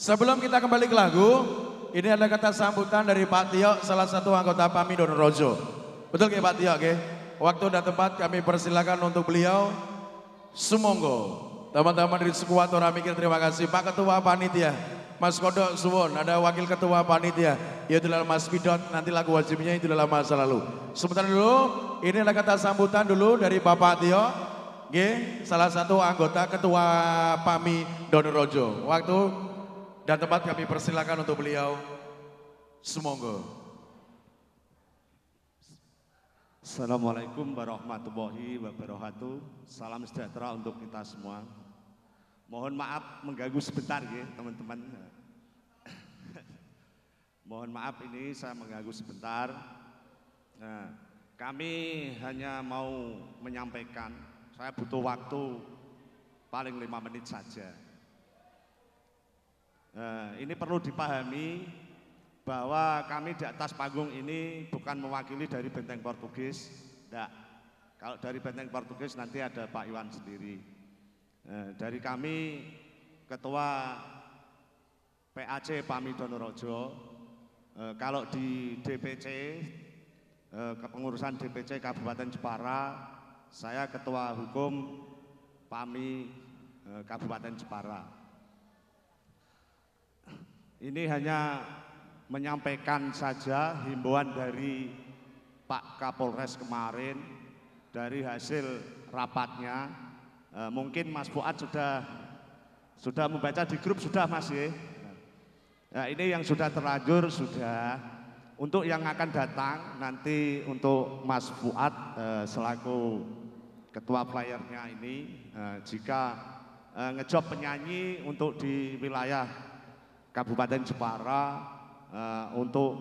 Sebelum kita kembali ke lagu, ini ada kata sambutan dari Pak Tio, salah satu anggota PAMI Donorojo. Betul ya Pak Tio oke? Waktu dan tempat kami persilakan untuk beliau. Sumonggo. Teman-teman dari sekuat orang mikir terima kasih. Pak Ketua Panitia, Mas Kodok Suwon, ada Wakil Ketua Panitia. Yaitu dalam Mas Bidot, nanti lagu wajibnya itu dalam masa lalu. Sebentar dulu, ini ada kata sambutan dulu dari Bapak Tio. G, salah satu anggota Ketua PAMI Donorojo. Waktu dan tempat kami persilakan untuk beliau. Semoga. Assalamualaikum warahmatullahi wabarakatuh. Salam sejahtera untuk kita semua. Mohon maaf mengganggu sebentar ya teman-teman. Mohon maaf ini saya mengganggu sebentar. Nah, kami hanya mau menyampaikan, saya butuh waktu paling lima menit saja. Eh, ini perlu dipahami bahwa kami di atas panggung ini bukan mewakili dari benteng Portugis, tidak. Kalau dari benteng Portugis nanti ada Pak Iwan sendiri. Eh, dari kami Ketua PAC Pami Donorojo, eh, kalau di DPC, eh, kepengurusan DPC Kabupaten Jepara, saya Ketua Hukum Pami eh, Kabupaten Jepara. Ini hanya menyampaikan saja himbauan dari Pak Kapolres kemarin dari hasil rapatnya. E, mungkin Mas Fuad sudah sudah membaca di grup sudah Mas ya. Nah, ini yang sudah terlanjur sudah. Untuk yang akan datang nanti untuk Mas Fuad e, selaku ketua playernya ini e, jika e, ngejob penyanyi untuk di wilayah Kabupaten Jepara uh, untuk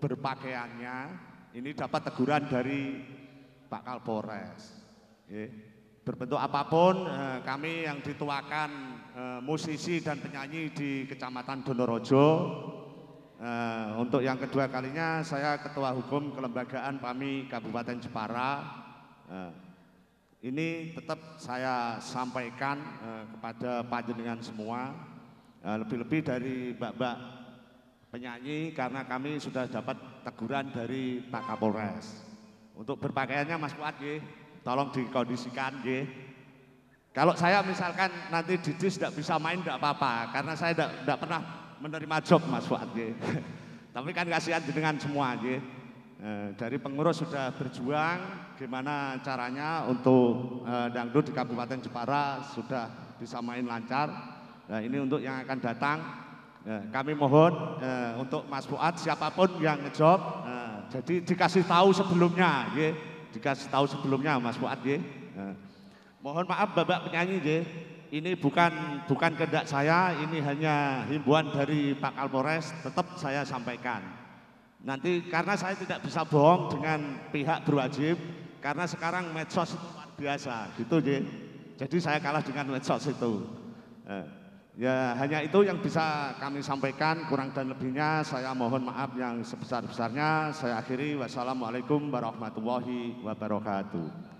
berpakaiannya ini dapat teguran dari Pak Kalpores. Berbentuk apapun uh, kami yang dituakan uh, musisi dan penyanyi di Kecamatan Donorojo Uh, untuk yang kedua kalinya saya Ketua Hukum Kelembagaan PAMI Kabupaten Jepara. Uh, ini tetap saya sampaikan uh, kepada panjenengan semua Eh, lebih-lebih dari mbak-mbak penyanyi karena kami sudah dapat teguran dari Pak Kapolres. Untuk berpakaiannya Mas Kuat ye, tolong dikondisikan ye. Kalau saya misalkan nanti didis tidak bisa main tidak apa-apa karena saya tidak pernah menerima job Mas Kuat ye. Tapi kan kasihan dengan semua ye. Eh, dari pengurus sudah berjuang gimana caranya untuk eh, dangdut di Kabupaten Jepara sudah bisa main lancar Nah ini untuk yang akan datang. Nah, kami mohon eh, untuk Mas Fuad siapapun yang ngejob, eh, jadi dikasih tahu sebelumnya, ya. dikasih tahu sebelumnya Mas Fuad ya. Mohon maaf Bapak penyanyi ya. Ini bukan bukan kehendak saya, ini hanya himbauan dari Pak Kalpores, tetap saya sampaikan. Nanti karena saya tidak bisa bohong dengan pihak berwajib, karena sekarang medsos itu luar biasa, gitu J. Jadi saya kalah dengan medsos itu. Eh, Ya hanya itu yang bisa kami sampaikan, kurang dan lebihnya saya mohon maaf yang sebesar-besarnya. Saya akhiri, wassalamualaikum warahmatullahi wabarakatuh.